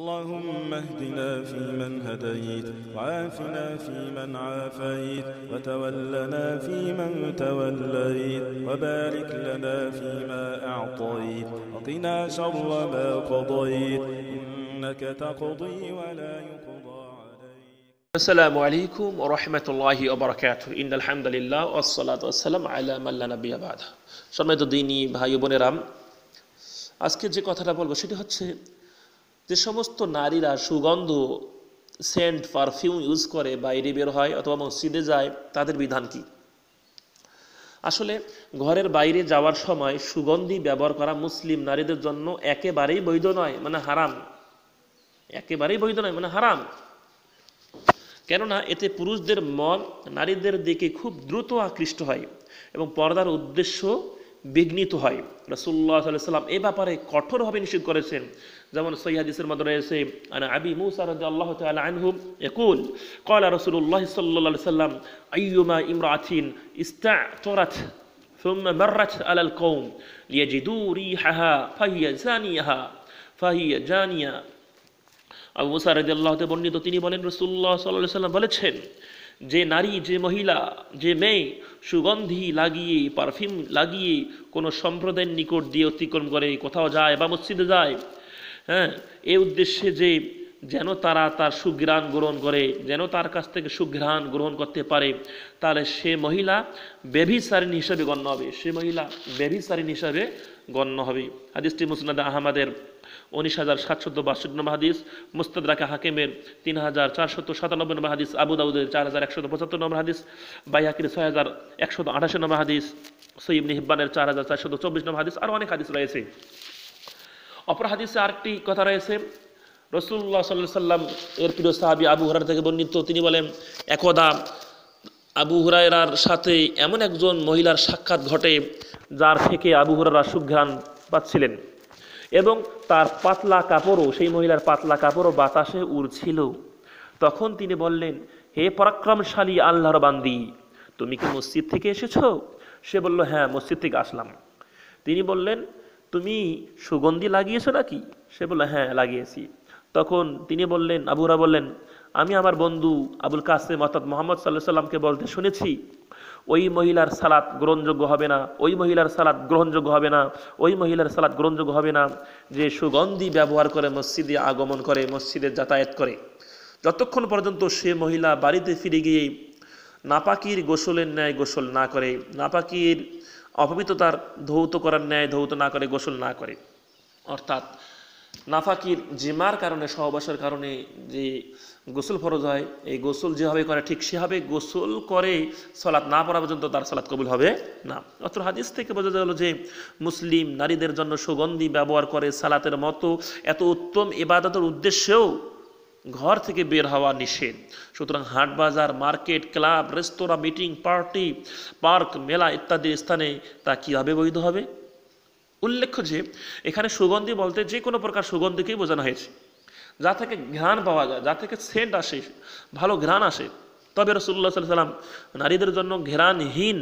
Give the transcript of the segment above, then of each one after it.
اللهم اهدنا فيمن هديت وعافنا فيمن عافيت وتولنا فيمن توليت وبارك لنا فيما أعطيت وقنا شر ما قضيت إنك تقضي ولا يقضى عليك السلام عليكم ورحمة الله وبركاته إن الحمد لله والصلاة والسلام على من لا نبي بعده شرمت ديني بهاي بني رام আজকে যে কথাটা বলবো সেটি হচ্ছে যে সমস্ত নারীরা সুগন্ধ সেন্ট পারফিউম ইউজ করে বাইরে বের হয় অথবা মসজিদে যায় তাদের বিধান কি আসলে ঘরের বাইরে যাওয়ার সময় সুগন্ধি ব্যবহার করা মুসলিম নারীদের জন্য একেবারেই বৈধ নয় মানে হারাম একেবারেই বৈধ নয় মানে হারাম কেননা এতে পুরুষদের মন নারীদের দিকে খুব দ্রুত আকৃষ্ট হয় এবং পর্দার উদ্দেশ্য বিঘ্নিত হয় রসুল্লাহ সাল্লাম এ ব্যাপারে কঠোরভাবে নিষেধ করেছেন যেমন সৈহাদিসের মধ্যে রয়েছে আনা আবি মুসা রাজি আল্লাহ তাআলা আনহু ইয়াকুল ক্বালা রাসূলুল্লাহ সাল্লাল্লাহু আলাইহি সাল্লাম আইয়ুমা ইমরাতিন ইস্তা'তারাত ثم مرت على القوم ليجدوا ريحها فهي زانيها فهي জানিয়া আবু মুসা রাদিয়াল্লাহু তাআলা বর্ণিত তিনি বলেন রাসূলুল্লাহ সাল্লাল্লাহু আলাইহি সাল্লাম বলেছেন যে নারী যে মহিলা যে মেয়ে সুগন্ধি লাগিয়ে পারফিউম লাগিয়ে কোনো সম্প্রদায়ের নিকট দিয়ে অতিক্রম করে কোথাও যায় বা মসজিদে যায় হ্যাঁ এ উদ্দেশ্যে যে যেন তারা তার সুঘ্রাণ গ্রহণ করে যেন তার কাছ থেকে সুঘ্রাণ গ্রহণ করতে পারে তাহলে সে মহিলা ব্যভিসারিণ হিসাবে গণ্য হবে সে মহিলা ব্যভিসারিণ হিসাবে গণ্য হবে হাদিসটি মুসনাদ আহমদের উনিশ হাজার সাতশত বাষট্টি নম্বর হাদিস মুস্তাদ হাকিমের তিন হাজার চারশত সাতানব্বই নম্বর হাদিস আবু দাউদের চার হাজার একশত পঁচাত্তর নম্বর হাদিস বাইহাকির ছয় হাজার একশত আঠাশ নম্বর হাদিস সৈব নিহিব্বানের চার হাজার চারশত চব্বিশ নম্বর হাদিস আরও অনেক হাদিস রয়েছে অপর হাদিসে আরেকটি কথা রয়েছে রসুল্লাহ সাল্লাহ সাল্লাম এর প্রিয় সাহাবি আবু হুরার থেকে বর্ণিত তিনি বলেন একদা আবু হুরায়রার সাথে এমন একজন মহিলার সাক্ষাৎ ঘটে যার থেকে আবু হুরারা সুঘ্রাণ পাচ্ছিলেন এবং তার পাতলা কাপড়ও সেই মহিলার পাতলা কাপড়ও বাতাসে উড়ছিল তখন তিনি বললেন হে পরাক্রমশালী আল্লাহর বান্দি তুমি কি মসজিদ থেকে এসেছ সে বলল হ্যাঁ মসজিদ থেকে আসলাম তিনি বললেন তুমি সুগন্ধি লাগিয়েছো নাকি সে বলল হ্যাঁ লাগিয়েছি তখন তিনি বললেন আবুরা বললেন আমি আমার বন্ধু আবুল কাসেম অর্থাৎ মোহাম্মদ সাল্লাহ সাল্লামকে বলতে শুনেছি ওই মহিলার সালাত গ্রহণযোগ্য হবে না ওই মহিলার সালাত গ্রহণযোগ্য হবে না ওই মহিলার সালাত গ্রহণযোগ্য হবে না যে সুগন্ধি ব্যবহার করে মসজিদে আগমন করে মসজিদে যাতায়াত করে যতক্ষণ পর্যন্ত সে মহিলা বাড়িতে ফিরে গিয়ে নাপাকির গোসলের ন্যায় গোসল না করে নাপাকির অপবিত্রতার ধৌত করার ন্যায় ধৌত না করে গোসল না করে অর্থাৎ নাফাকির জিমার কারণে সহবাসের কারণে যে গোসল ফরজ হয় এই গোসল যেভাবে করে ঠিক সেভাবে গোসল করে সলাৎ না পড়া পর্যন্ত তার সলাৎ কবুল হবে না অত হাদিস থেকে বোঝা গেল যে মুসলিম নারীদের জন্য সুগন্ধি ব্যবহার করে সালাতের মতো এত উত্তম এবাদতের উদ্দেশ্যেও ঘর থেকে বের হওয়া নিষেধ সুতরাং হাট বাজার মার্কেট ক্লাব রেস্তোরাঁ মিটিং পার্টি পার্ক মেলা ইত্যাদি স্থানে তা কীভাবে বৈধ হবে উল্লেখ্য যে এখানে সুগন্ধি বলতে যে কোনো প্রকার সুগন্ধিকেই বোঝানো হয়েছে যা থেকে ঘ্রাণ পাওয়া যায় যা থেকে সেন্ট আসে ভালো ঘ্রাণ আসে তবে রসুল্লাহ সাল্লাম নারীদের জন্য ঘ্রাণহীন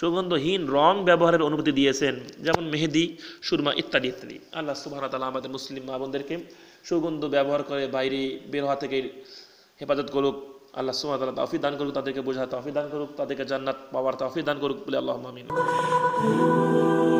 সুগন্ধহীন রং ব্যবহারের অনুমতি দিয়েছেন যেমন মেহেদি সুরমা ইত্যাদি ইত্যাদি আল্লাহ সুবাহ তালা আমাদের মুসলিম মা বোনদেরকে সুগন্ধ ব্যবহার করে বাইরে বের হওয়া থেকে হেফাজত করুক আল্লাহ সুবাহ তালা তাফি দান করুক তাদেরকে বোঝা তাফি দান করুক তাদেরকে জান্নাত পাওয়ার তাফি দান করুক বলে আল্লাহ মামিন